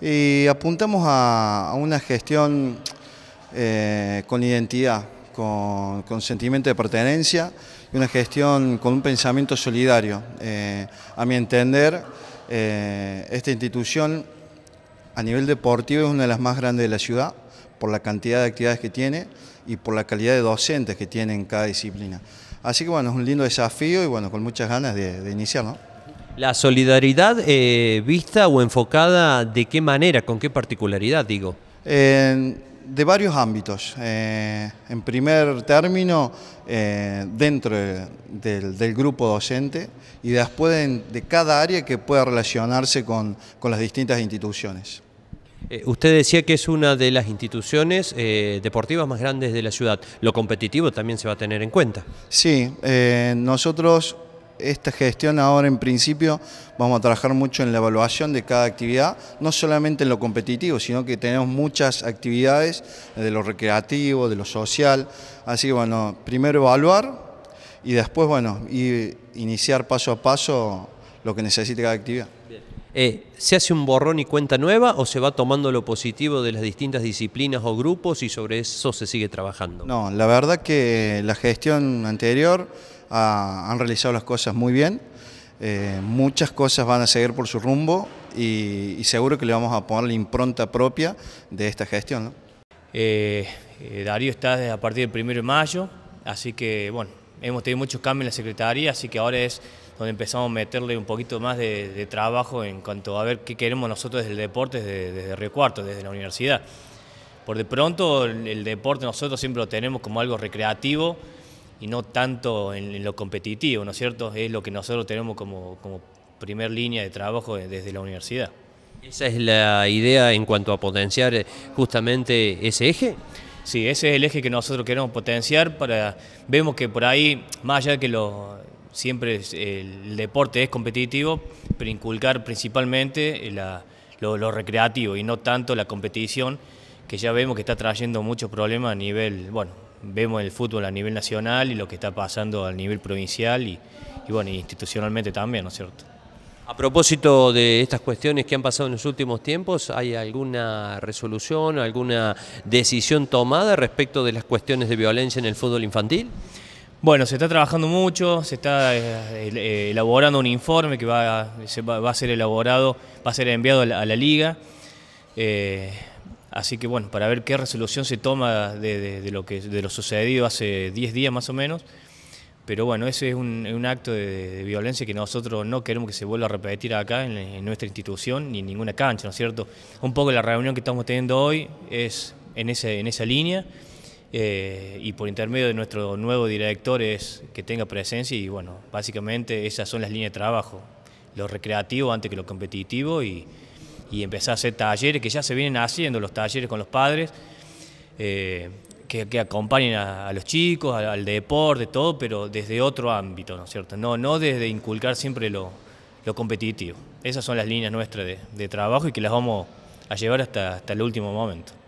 Y apuntamos a, una gestión eh, con identidad, con, sentimiento de pertenencia y una gestión con un pensamiento solidario. Eh, a mi entender, eh, esta institución a nivel deportivo es una de las más grandes de la ciudad por la cantidad de actividades que tiene y por la calidad de docentes que tiene en cada disciplina. Así que bueno, es un lindo desafío y bueno, con muchas ganas de, iniciarlo. La solidaridad eh, vista o enfocada de qué manera, con qué particularidad, digo. de varios ámbitos. Eh, en primer término, eh, dentro del, grupo docente y después de, cada área que pueda relacionarse con, las distintas instituciones. usted decía que es una de las instituciones deportivas más grandes de la ciudad. Lo competitivo también se va a tener en cuenta. Sí, nosotros esta gestión ahora en principio vamos a trabajar mucho en la evaluación de cada actividad, no solamente en lo competitivo, sino que tenemos muchas actividades de lo recreativo, de lo social, así que bueno, primero evaluar y después bueno, iniciar paso a paso lo que necesite cada actividad. Eh, ¿Se hace un borrón y cuenta nueva o se va tomando lo positivo de las distintas disciplinas o grupos y sobre eso se sigue trabajando? No, la verdad que la gestión anterior han realizado las cosas muy bien. Eh, muchas cosas van a seguir por su rumbo y, seguro que le vamos a poner la impronta propia de esta gestión. Eh, eh, Darío está desde a partir del 1 de mayo, así que bueno, hemos tenido muchos cambios en la Secretaría, así que ahora es donde empezamos a meterle un poquito más de, trabajo en cuanto a ver qué queremos nosotros desde el deporte, desde, desde Río Cuarto, desde la universidad. Por de pronto el deporte nosotros siempre lo tenemos como algo recreativo, y no tanto en, lo competitivo, ¿no es cierto? Es lo que nosotros tenemos como, como primer línea de trabajo desde la universidad. ¿Esa es la idea en cuanto a potenciar eh, justamente ese eje? Sí, ese es el eje que nosotros queremos potenciar para vemos que por ahí más allá de que lo, siempre el deporte es competitivo, pero inculcar principalmente eh, lo, recreativo y no tanto la competición que ya vemos que está trayendo muchos problemas a nivel bueno vemos el fútbol a nivel nacional y lo que está pasando a nivel provincial y, bueno, institucionalmente también, ¿no es cierto? A propósito de estas cuestiones que han pasado en los últimos tiempos, ¿hay alguna resolución, alguna decisión tomada respecto de las cuestiones de violencia en el fútbol infantil? Bueno, se está trabajando mucho, se está eh, eh, elaborando un informe que va, a, va a ser elaborado, va a ser enviado a la, liga. Eh, Así que bueno, para ver qué resolución se toma de, lo, que, de lo sucedido hace 10 días más o menos. Pero bueno, ese es un, acto de, violencia que nosotros no queremos que se vuelva a repetir acá en, nuestra institución ni en ninguna cancha, ¿no es cierto? Un poco la reunión que estamos teniendo hoy es en, ese, en esa línea eh, y por intermedio de nuestro nuevo director es que tenga presencia y bueno, básicamente esas son las líneas de trabajo, lo recreativo antes que lo competitivo y, y empezar a hacer talleres que ya se vienen haciendo, los talleres con los padres, eh, que, acompañen a, los chicos, al, deporte, todo, pero desde otro ámbito, ¿no es cierto? No, no desde inculcar siempre lo, competitivo. Esas son las líneas nuestras de, de, trabajo y que las vamos a llevar hasta, hasta el último momento.